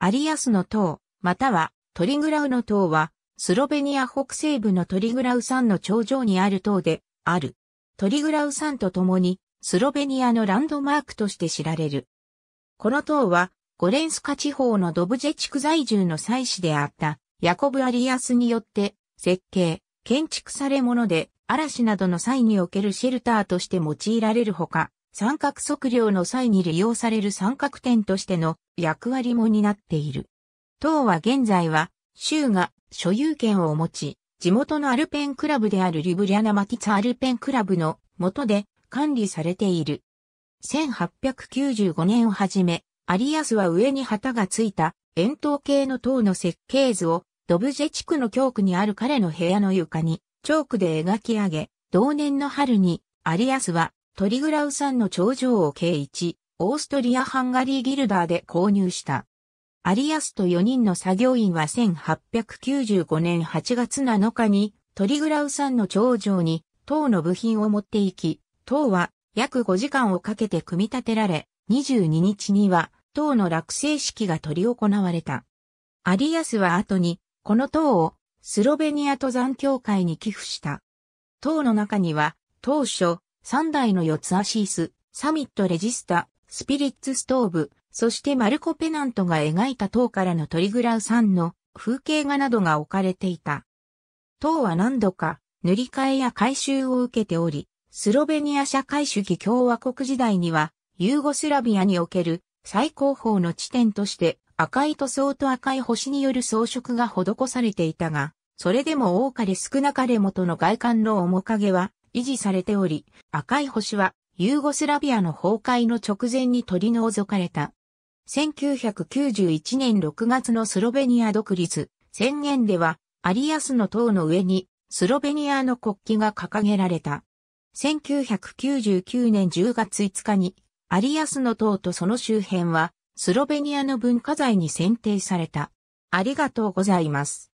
アリアスの塔、またはトリグラウの塔は、スロベニア北西部のトリグラウ山の頂上にある塔で、ある。トリグラウ山と共に、スロベニアのランドマークとして知られる。この塔は、ゴレンスカ地方のドブジェ地区在住の祭司であった、ヤコブ・アリアスによって、設計、建築されもので、嵐などの際におけるシェルターとして用いられるほか、三角測量の際に利用される三角点としての役割も担っている。塔は現在は州が所有権を持ち、地元のアルペンクラブであるリブリアナマティツアルペンクラブの下で管理されている。1895年をはじめ、アリアスは上に旗がついた円筒形の塔の設計図をドブジェ地区の教区にある彼の部屋の床にチョークで描き上げ、同年の春にアリアスはトリグラウさんの頂上を計1、オーストリア・ハンガリー・ギルダーで購入した。アリアスと4人の作業員は1895年8月7日にトリグラウさんの頂上に塔の部品を持って行き、塔は約5時間をかけて組み立てられ、22日には塔の落成式が執り行われた。アリアスは後にこの塔をスロベニア登山協会に寄付した。塔の中には当初3台の4つアシース、サミットレジスタ、スピリッツストーブ、そしてマルコ・ペナントが描いた塔からのトリグラウんの風景画などが置かれていた。塔は何度か塗り替えや改修を受けており、スロベニア社会主義共和国時代にはユーゴスラビアにおける最高峰の地点として赤い塗装と赤い星による装飾が施されていたが、それでも多かれ少なかれ元の外観の面影は維持されており、赤い星はユーゴスラビアの崩壊の直前に取り除かれた。1991年6月のスロベニア独立宣言では、アリアスの塔の上にスロベニアの国旗が掲げられた。1999年10月5日に、アリアスの塔とその周辺は、スロベニアの文化財に選定された。ありがとうございます。